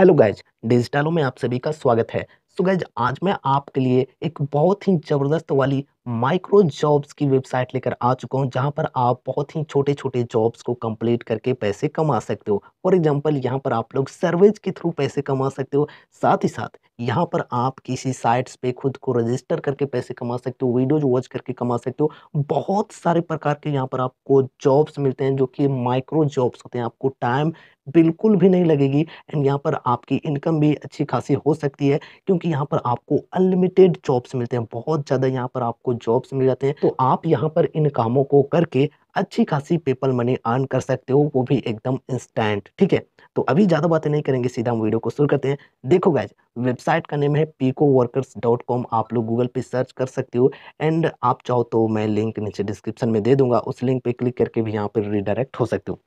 hello guys डिजिटलों में आप सभी का स्वागत है सो so गैज आज मैं आपके लिए एक बहुत ही ज़बरदस्त वाली माइक्रो जॉब्स की वेबसाइट लेकर आ चुका हूँ जहाँ पर आप बहुत ही छोटे छोटे जॉब्स को कंप्लीट करके पैसे कमा सकते हो फॉर एग्जांपल यहाँ पर आप लोग सर्वेज के थ्रू पैसे कमा सकते हो साथ ही साथ यहाँ पर आप किसी साइट्स पे खुद को रजिस्टर करके पैसे कमा सकते हो वीडियोज वॉच करके कमा सकते हो बहुत सारे प्रकार के यहाँ पर आपको जॉब्स मिलते हैं जो कि माइक्रो जॉब्स होते हैं आपको टाइम बिल्कुल भी नहीं लगेगी एंड यहाँ पर आपकी इनकम भी अच्छी खासी हो सकती है क्योंकि यहाँ पर आपको अनलिमिटेड जॉब्स मिलते हैं बहुत ज़्यादा यहाँ पर आपको जॉब्स मिल जाते हैं तो आप यहाँ पर इन कामों को करके अच्छी खासी पेपल मनी अर्न कर सकते हो वो भी एकदम इंस्टेंट ठीक है तो अभी ज़्यादा बातें नहीं करेंगे सीधा हम वीडियो को शुरू करते हैं देखो गाइज वेबसाइट का नेम है पीको वर्कर्स डॉट कॉम आप लोग गूगल पे सर्च कर सकते हो एंड आप चाहो तो मैं लिंक नीचे डिस्क्रिप्शन में दे दूंगा उस लिंक पे क्लिक करके भी यहाँ पर रिडायरेक्ट हो सकते हो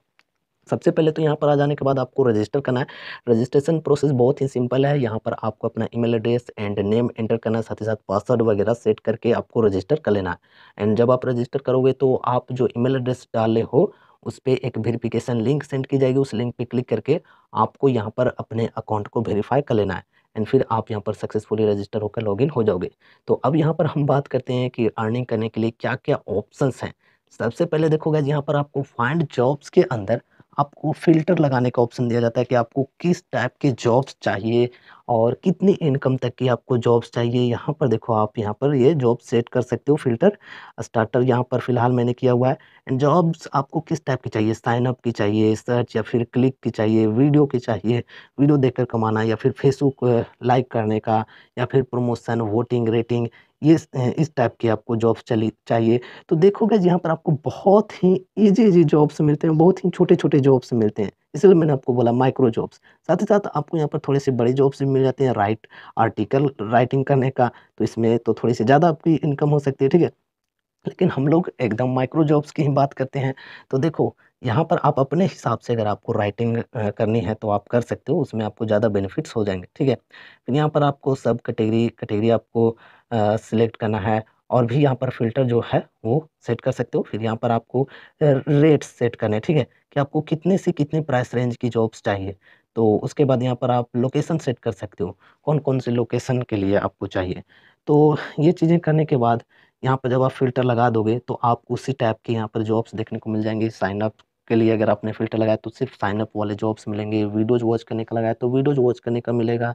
सबसे पहले तो यहाँ पर आ जाने के बाद आपको रजिस्टर करना है रजिस्ट्रेशन प्रोसेस बहुत ही सिंपल है यहाँ पर आपको अपना email address and name enter करना है साथ ही साथ पासवर्ड वगैरह सेट करके आपको रजिस्टर कर लेना है एंड जब आप रजिस्टर करोगे तो आप जो ईमेल एड्रेस डाले हो उस पर एक वेरिफिकेशन लिंक सेंड की जाएगी उस लिंक पर क्लिक करके आपको यहाँ पर अपने अकाउंट को वेरीफाई कर लेना है एंड फिर आप यहाँ पर सक्सेसफुली रजिस्टर होकर लॉगिन हो जाओगे तो अब यहाँ पर हम बात करते हैं कि अर्निंग करने के लिए क्या क्या ऑप्शंस हैं सबसे पहले देखोगे यहाँ पर आपको फाइंड जॉब्स के अंदर आपको फ़िल्टर लगाने का ऑप्शन दिया जाता है कि आपको किस टाइप के जॉब्स चाहिए और कितनी इनकम तक की आपको जॉब्स चाहिए यहाँ पर देखो आप यहाँ पर ये जॉब सेट कर सकते हो फिल्टर स्टार्टर यहाँ पर फिलहाल मैंने किया हुआ है एंड जॉब्स आपको किस टाइप की चाहिए साइनअप की चाहिए सर्च या फिर क्लिक की चाहिए वीडियो की चाहिए वीडियो देखकर कमाना या फिर फेसबुक लाइक करने का या फिर प्रमोशन वोटिंग रेटिंग ये इस टाइप की आपको जॉब्स चली चाहिए तो देखोगे यहाँ पर आपको बहुत ही ईजी ईजी जॉब्स मिलते हैं बहुत ही छोटे छोटे जॉब्स मिलते हैं इसलिए मैंने आपको बोला माइक्रो जॉब्स साथ ही साथ आपको यहाँ पर थोड़े से बड़े जॉब्स भी मिल जाते हैं राइट आर्टिकल राइटिंग करने का तो इसमें तो थोड़ी सी ज़्यादा आपकी इनकम हो सकती है ठीक है लेकिन हम लोग एकदम माइक्रो जॉब्स की ही बात करते हैं तो देखो यहाँ पर आप अपने हिसाब से अगर आपको राइटिंग करनी है तो आप कर सकते हो उसमें आपको ज़्यादा बेनिफिट्स हो जाएंगे ठीक है फिर यहाँ पर आपको सब कैटेगरी कैटेगरी आपको सिलेक्ट करना है और भी यहाँ पर फिल्टर जो है वो सेट कर सकते हो फिर यहाँ पर आपको रेट सेट करने ठीक है कि आपको कितने से कितने प्राइस रेंज की जॉब्स चाहिए तो उसके बाद यहाँ पर आप लोकेशन सेट कर सकते हो कौन कौन से लोकेशन के लिए आपको चाहिए तो ये चीज़ें करने के बाद यहाँ पर जब आप फिल्टर लगा दोगे तो आपको उसी टाइप के यहाँ पर जॉब्स देखने को मिल जाएंगे साइनअप के लिए अगर आपने फिल्टर लगाया तो सिर्फ साइनअप वाले जॉब्स मिलेंगे वीडियोज़ वॉच करने का लगाया तो वीडियोज़ वॉच करने का मिलेगा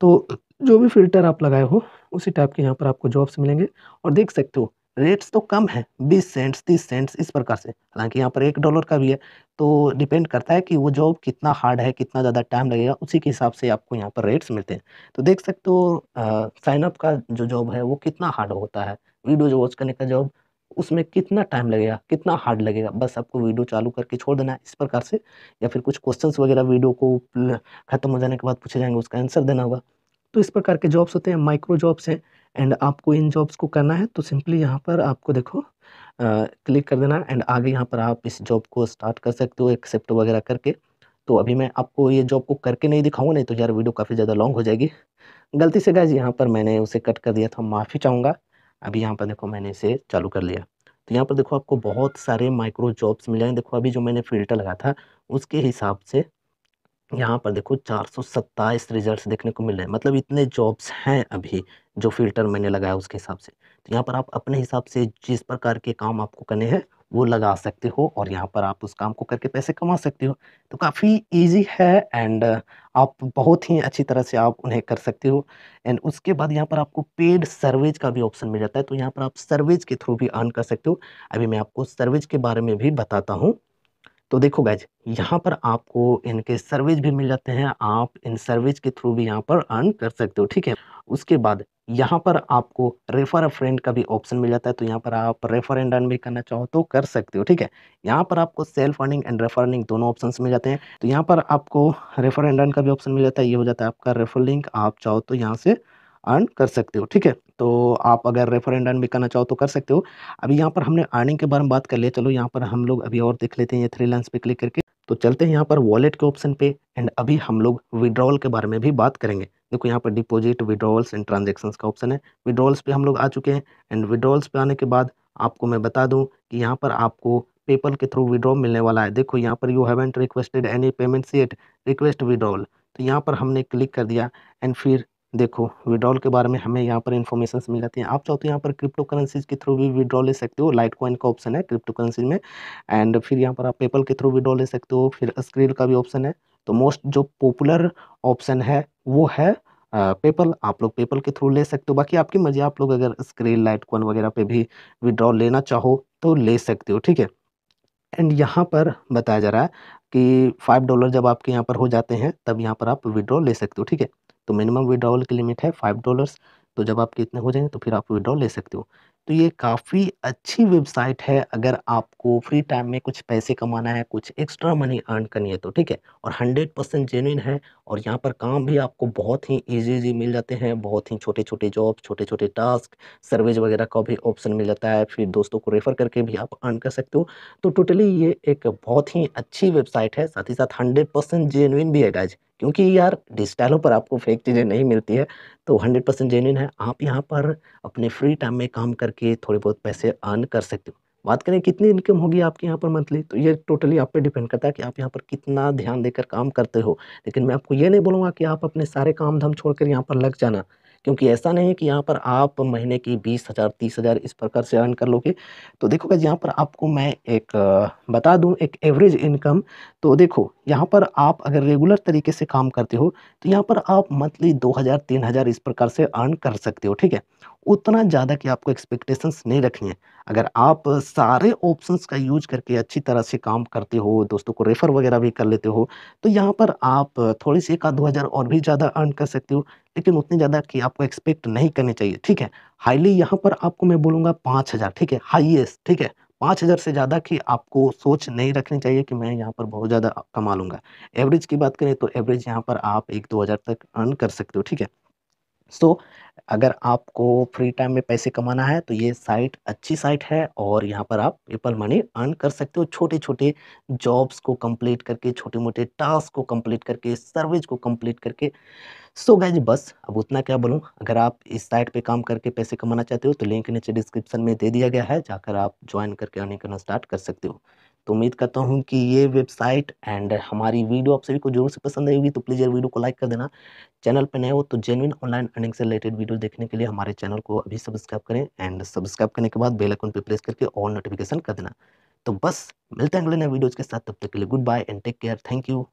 तो जो भी फिल्टर आप लगाए हो उसी टाइप के यहाँ पर आपको जॉब्स मिलेंगे और देख सकते हो रेट्स तो कम है बीस सेंट्स तीस सेंट्स इस प्रकार से हालांकि यहाँ पर एक डॉलर का भी है तो डिपेंड करता है कि वो जॉब कितना हार्ड है कितना ज़्यादा टाइम लगेगा उसी के हिसाब से आपको यहाँ पर रेट्स मिलते हैं तो देख सकते हो साइनअप का जो जॉब है वो कितना हार्ड होता है वीडियो जो वॉच करने का जॉब उसमें कितना टाइम लगेगा कितना हार्ड लगेगा बस आपको वीडियो चालू करके छोड़ देना है इस प्रकार से या फिर कुछ क्वेश्चंस वगैरह वीडियो को ख़त्म हो जाने के बाद पूछे जाएंगे उसका आंसर देना होगा तो इस प्रकार के जॉब्स होते हैं माइक्रो जॉब्स हैं एंड आपको इन जॉब्स को करना है तो सिंपली यहाँ पर आपको देखो क्लिक कर देना एंड आगे यहाँ पर आप इस जॉब को स्टार्ट कर सकते हो एक्सेप्ट वगैरह करके तो अभी मैं आपको ये जॉब को करके नहीं दिखाऊंगा नहीं तो यार वीडियो काफ़ी ज़्यादा लॉन्ग हो जाएगी गलती से गाय यहाँ पर मैंने उसे कट कर दिया था माफ़ी चाहूँगा अभी यहाँ पर देखो मैंने इसे चालू कर लिया तो यहाँ पर देखो आपको बहुत सारे माइक्रो जॉब्स मिल जाएंगे देखो अभी जो मैंने फिल्टर लगा था उसके हिसाब से तो यहाँ पर देखो चार सौ सत्ताईस रिजल्ट देखने को मिल रहे हैं मतलब इतने जॉब्स हैं अभी जो फिल्टर मैंने लगाया उसके हिसाब से तो यहाँ पर आप अपने हिसाब से जिस प्रकार के काम आपको करने हैं वो लगा सकते हो और यहाँ पर आप उस काम को करके पैसे कमा सकते हो तो काफ़ी इजी है एंड आप बहुत ही अच्छी तरह से आप उन्हें कर सकते हो एंड उसके बाद यहाँ पर आपको पेड सर्वेज का भी ऑप्शन मिल जाता है तो यहाँ पर आप सर्वेज के थ्रू भी अर्न कर सकते हो अभी मैं आपको सर्वेज के बारे में भी बताता हूँ तो देखो गैज यहाँ पर आपको इनके सर्विस भी मिल जाते हैं आप इन सर्विस के थ्रू भी यहाँ पर अर्न कर सकते हो ठीक है उसके बाद यहाँ पर आपको रेफर अ फ्रेंड का भी ऑप्शन मिल जाता है तो यहाँ पर आप रेफर एंड अर्न भी करना चाहो तो कर सकते हो ठीक है यहाँ पर आपको self earning and refer earning दोनों ऑप्शन मिल जाते हैं तो यहाँ पर आपको रेफर एंड अर्न का भी ऑप्शन मिल जाता है ये हो जाता है आपका रेफर लिंक आप चाहो तो यहाँ से अर्न कर सकते हो ठीक है तो आप अगर रेफर एंड अर्न भी करना चाहो तो कर सकते हो अभी यहाँ पर हमने अर्निंग के बारे में बात कर लिया चलो यहाँ पर हम लोग अभी और देख लेते हैं ये थ्री लाइन्स पे क्लिक करके तो चलते हैं यहाँ पर वॉलेट के ऑप्शन पे एंड अभी हम लोग विड्रॉवल के बारे में भी बात करेंगे देखो यहाँ पर डिपॉजिट विड्रॉवल्स एंड ट्रांजेक्शन्स का ऑप्शन है विड्रॉवल्स पर हम लोग आ चुके हैं एंड विड्रॉवल्स पर आने के बाद आपको मैं बता दूँ कि यहाँ पर आपको पेपल के थ्रू विड्रॉ मिलने वाला है देखो यहाँ पर you haven't requested any payment at request withdrawal तो यहाँ पर हमने क्लिक कर दिया एंड फिर देखो विड्रॉल के बारे में हमें यहाँ पर इन्फॉर्मेशन मिल जाती है आप चाहो तो यहाँ पर क्रिप्टो करेंसीज के थ्रू भी विड्रॉ ले सकते हो लाइट कॉइन का ऑप्शन है क्रिप्टो करेंसी में एंड फिर यहाँ पर आप पेपल के थ्रू विड्रॉ ले सकते हो फिर स्क्रीन का भी ऑप्शन है तो मोस्ट जो पॉपुलर ऑप्शन है वो है पेपल आप लोग पेपल के थ्रू ले सकते हो बाकी आपकी मर्जी आप लोग अगर स्क्रीन लाइट कॉइन वगैरह पे भी विड्रॉ लेना चाहो तो ले सकते हो ठीक है एंड यहाँ पर बताया जा रहा है कि फाइव डॉलर जब आपके यहाँ पर हो जाते हैं तब यहाँ पर आप विड्रॉ ले सकते हो ठीक है तो मिनिमम विड्रॉवल की लिमिट है फाइव डॉलर्स तो जब आपके इतने हो जाएंगे तो फिर आप विड्रॉ ले सकते हो तो ये काफ़ी अच्छी वेबसाइट है अगर आपको फ्री टाइम में कुछ पैसे कमाना है कुछ एक्स्ट्रा मनी अर्न करनी है तो ठीक है और हंड्रेड परसेंट जेनुइन है और यहाँ पर काम भी आपको बहुत ही इजी इजी मिल जाते हैं बहुत ही छोटे छोटे जॉब छोटे छोटे टास्क सर्विस वगैरह का भी ऑप्शन मिल जाता है फिर दोस्तों को रेफ़र करके भी आप अर्न कर सकते हो तो टोटली ये एक बहुत ही अच्छी वेबसाइट है साथ ही साथ हंड्रेड परसेंट भी है गाइज क्योंकि यार डिजिटलों पर आपको फेक चीज़ें नहीं मिलती है तो हंड्रेड परसेंट है आप यहाँ पर अपने फ्री टाइम में काम कर करके थोड़े बहुत पैसे अर्न कर सकते हो बात करें कितनी इनकम होगी आपके यहाँ पर मंथली तो ये टोटली आप पे डिपेंड करता है कि आप यहाँ पर कितना ध्यान देकर काम करते हो लेकिन मैं आपको ये नहीं बोलूँगा कि आप अपने सारे काम धाम छोड़कर यहाँ पर लग जाना क्योंकि ऐसा नहीं है कि यहाँ पर आप महीने की बीस हज़ार तीस हज़ार इस प्रकार से अर्न कर लोगे तो देखो गैस यहाँ पर आपको मैं एक बता दूँ एक एवरेज इनकम तो देखो यहाँ पर आप अगर रेगुलर तरीके से काम करते हो तो यहाँ पर आप मंथली दो हज़ार तीन हज़ार इस प्रकार से अर्न कर सकते हो ठीक है उतना ज़्यादा कि आपको एक्सपेक्टेशंस नहीं रखनी है अगर आप सारे ऑप्शंस का यूज करके अच्छी तरह से काम करते हो दोस्तों को रेफ़र वगैरह भी कर लेते हो तो यहाँ पर आप थोड़ी सी एक आध दो हज़ार और भी ज़्यादा अर्न कर सकते हो लेकिन उतने ज़्यादा कि आपको एक्सपेक्ट नहीं करने चाहिए ठीक है हाईली यहाँ पर आपको मैं बोलूंगा पांच हज़ार ठीक है हाईएस्ट ठीक है पांच हज़ार से ज़्यादा की आपको सोच नहीं रखनी चाहिए कि मैं यहाँ पर बहुत ज़्यादा कमा लूंगा एवरेज की बात करें तो एवरेज यहाँ पर आप एक दो हज़ार तक अर्न कर सकते हो ठीक है सो तो so, अगर आपको फ्री टाइम में पैसे कमाना है तो ये साइट अच्छी साइट है और यहाँ पर आप पेपल मनी अर्न कर सकते हो छोटे छोटे जॉब्स को कंप्लीट करके छोटे मोटे टास्क को कंप्लीट करके सर्विस को कंप्लीट करके सो so गैज बस अब उतना क्या बोलूँ अगर आप इस साइट पे काम करके पैसे कमाना चाहते हो तो लिंक नीचे डिस्क्रिप्शन में दे दिया गया है जाकर आप ज्वाइन करके अर्निंग करना स्टार्ट कर सकते हो तो उम्मीद करता हूँ कि ये वेबसाइट एंड हमारी वीडियो आप सभी को जरूर से पसंद आएगी तो प्लीज़ यार वीडियो को लाइक कर देना चैनल पर नए हो तो जेनविन ऑनलाइन अर्निंग से रिलेटेड वीडियो देखने के लिए हमारे चैनल को अभी सब्सक्राइब करें एंड सब्सक्राइब करने के बाद बेल आइकन पर प्रेस करके और नोटिफिकेशन कर देना तो बस मिलते हैं अगले नए वीडियोज़ के साथ तब तक के लिए goodbye and take care thank you